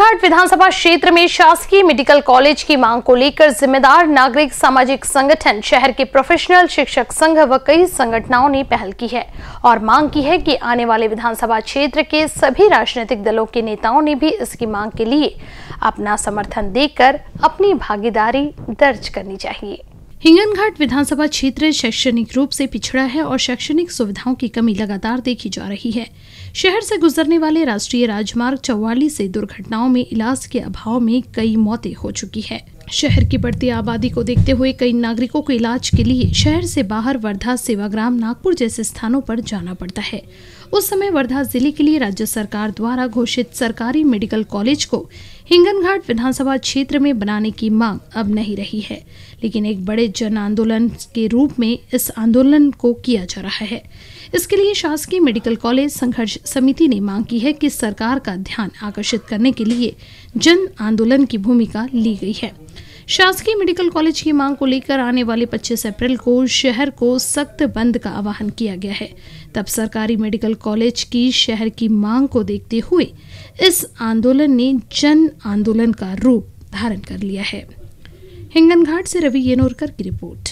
बालाघाट विधानसभा क्षेत्र में शासकीय मेडिकल कॉलेज की मांग को लेकर जिम्मेदार नागरिक सामाजिक संगठन शहर के प्रोफेशनल शिक्षक संघ व कई संगठनों ने पहल की है और मांग की है कि आने वाले विधानसभा क्षेत्र के सभी राजनीतिक दलों के नेताओं ने भी इसकी मांग के लिए अपना समर्थन देकर अपनी भागीदारी दर्ज करनी चाहिए हिंगनघाट विधानसभा क्षेत्र शैक्षणिक रूप से पिछड़ा है और शैक्षणिक सुविधाओं की कमी लगातार देखी जा रही है शहर से गुजरने वाले राष्ट्रीय राजमार्ग चौवालीस से दुर्घटनाओं में इलाज के अभाव में कई मौतें हो चुकी है शहर की बढ़ती आबादी को देखते हुए कई नागरिकों को इलाज के लिए शहर से बाहर वर्धा सेवाग्राम नागपुर जैसे स्थानों पर जाना पड़ता है उस समय वर्धा जिले के लिए राज्य सरकार द्वारा घोषित सरकारी मेडिकल कॉलेज को हिंगनघाट विधानसभा क्षेत्र में बनाने की मांग अब नहीं रही है लेकिन एक बड़े जन आंदोलन के रूप में इस आंदोलन को किया जा रहा है इसके लिए शासकीय मेडिकल कॉलेज संघर्ष समिति ने मांग की है कि सरकार का ध्यान आकर्षित करने के लिए जन आंदोलन की भूमिका ली गई है शासकीय मेडिकल कॉलेज की मांग को लेकर आने वाले 25 अप्रैल को शहर को सख्त बंद का आह्वान किया गया है तब सरकारी मेडिकल कॉलेज की शहर की मांग को देखते हुए इस आंदोलन ने जन आंदोलन का रूप धारण कर लिया है हिंगन घाट से रवि येनोरकर की रिपोर्ट